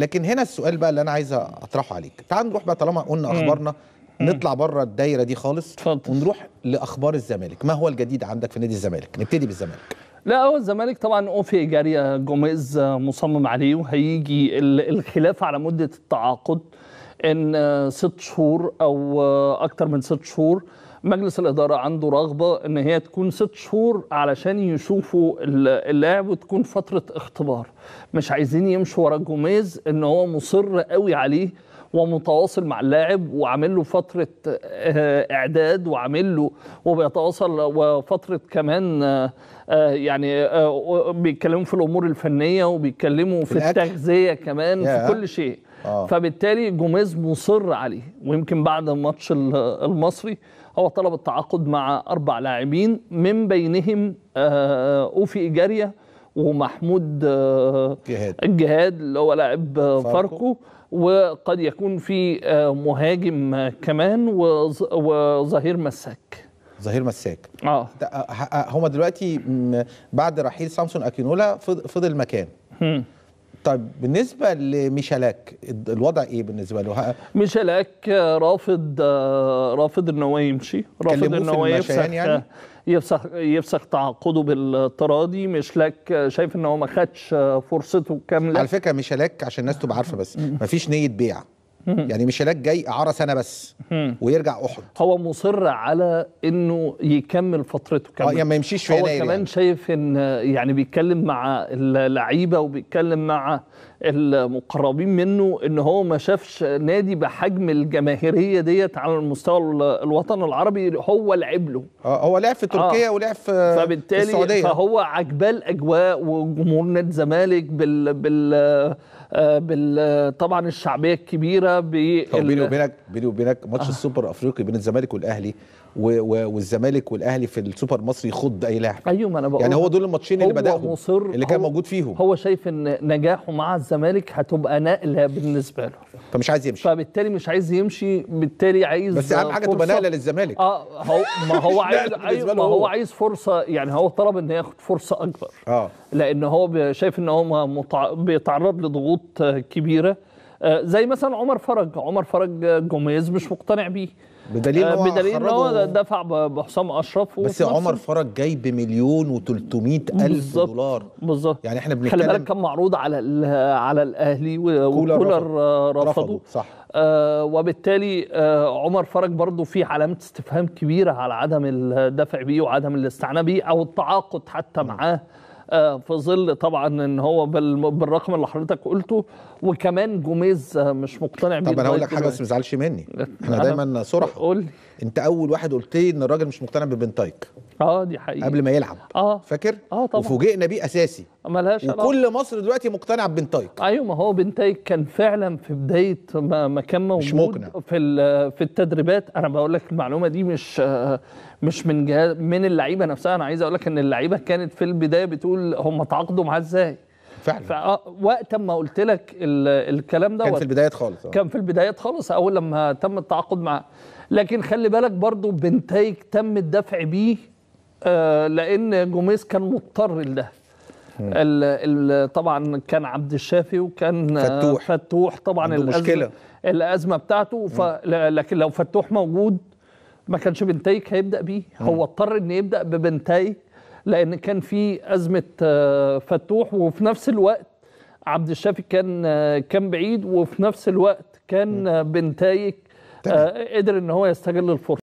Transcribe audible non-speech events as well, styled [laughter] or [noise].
لكن هنا السؤال بقى اللي انا عايز اطرحه عليك تعال نروح بقى طالما قلنا اخبارنا نطلع بره الدايره دي خالص اتفضل ونروح لاخبار الزمالك ما هو الجديد عندك في نادي الزمالك نبتدي بالزمالك لا هو الزمالك طبعا اوفي جاريا جوميز مصمم عليه وهيجي الخلاف على مده التعاقد ان ست شهور او اكتر من ست شهور مجلس الاداره عنده رغبه ان هي تكون ست شهور علشان يشوفوا اللاعب وتكون فتره اختبار مش عايزين يمشوا ورا جوميز ان هو مصر قوي عليه ومتواصل مع اللاعب وعامل له فتره آه، اعداد وعامل له وبيتواصل وفتره كمان آه، آه، يعني بيتكلموا في الامور الفنيه وبيتكلموا في, في التغذيه كمان في كل شيء آه. فبالتالي جوميز مصر عليه ويمكن بعد الماتش المصري هو طلب التعاقد مع اربع لاعبين من بينهم اوفي ايجاريا ومحمود آه، جهاد الجهاد اللي هو لاعب فاركو وقد يكون في آه، مهاجم كمان وظهير مساك ظهير مساك اه, آه، هما دلوقتي بعد رحيل سامسون اكينولا فضل مكان طيب بالنسبه لميشالاك الوضع ايه بالنسبه له؟ ميشالاك آه، رافض آه، رافض ان هو يمشي رافض ان هو يفسخ يعني؟ آه، يفسخ يفسخ تعاقده بالتراضي ميشلاك شايف ان هو ما خدش فرصته كامله على فكره ميشالاك عشان الناس تبقى عارفه بس ما فيش نيه بيع يعني ميشيلاك جاي اعاره سنه بس ويرجع احد هو مصر على انه يكمل فترته كمان آه، يعني ما يمشيش في هو كمان يعني. شايف ان آه، يعني بيتكلم مع اللعيبه وبيتكلم مع المقربين منه ان هو ما شافش نادي بحجم الجماهيريه ديت على المستوى الوطن العربي هو لعب له آه هو لعب في تركيا آه ولعب في فبالتالي السعوديه فهو عجباه الاجواء وجمهور نادي الزمالك بال بال آه، بال طبعا الشعبيه الكبيره بال بيني وبينك بيني وبينك ماتش آه. السوبر الافريقي بين الزمالك والاهلي والزمالك والاهلي في السوبر المصري يخض اي لاعب ايوه ما انا بقول يعني هو دول الماتشين اللي بداهم اللي كان موجود فيهم هو شايف ان نجاحه مع الزمالك هتبقى نقله بالنسبه له فمش عايز يمشي فبالتالي مش عايز يمشي بالتالي عايز بس اهم حاجه تبقى نقله للزمالك اه هو ما هو [laughs] عايز, عايز ما هو عايز فرصه يعني هو طلب ان ياخد فرصه اكبر اه لان هو شايف ان هو متع... بيتعرض لضغوط كبيره آه، زي مثلا عمر فرج عمر فرج آه، جوميز مش مقتنع بيه بدليل ان آه، هو بدليل هو دفع بحسام اشرف بس عمر فرج جاي بمليون و300 الف دولار بالظبط يعني احنا بنتكلم خلي بالك كان معروض على على الاهلي وكولر رفضوا صح آه وبالتالي آه عمر فرج برضه في علامه استفهام كبيره على عدم الدفع بيه وعدم الاستعانه بيه او التعاقد حتى معاه آه، في ظل طبعا ان هو بالرقم اللي حضرتك قلته وكمان جوميز آه، مش مقتنع بيه طب انا هقول لك حاجه بس ما تزعلش مني احنا دايما صرح قول لي انت اول واحد قلت لي ان الراجل مش مقتنع ببنتايك اه دي حقيقه قبل ما يلعب اه فاكر اه طبعا وفوجئنا بيه اساسي ملهاش وكل مصر دلوقتي مقتنع ببنتايك ايوه ما هو بنتايك كان فعلا في بدايه ما, ما كان موجود مش مقنع. في في التدريبات انا بقول لك المعلومه دي مش مش من جهاز من اللعيبه نفسها انا عايز اقول لك ان اللعيبه كانت في البدايه بتقول هم تعاقدوا معاه ازاي فعلا آه، وقت ما قلت لك الكلام ده كان في البدايات خالص آه. كان في البدايات خالص اول لما تم التعاقد معاه لكن خلي بالك برضو بنتايك تم الدفع بيه آه، لان جوميز كان مضطر لده طبعا كان عبد الشافي وكان فتوح فتوح طبعا المشكله مشكله الازمه بتاعته لكن لو فتوح موجود ما كانش بنتايك هيبدا بيه هو اضطر ان يبدا ببنتايك لان كان في ازمه آه، فتوح وفي نفس الوقت عبد الشافي كان آه، كان بعيد وفي نفس الوقت كان آه، بنتايك قدر ان هو يستغل الفرصه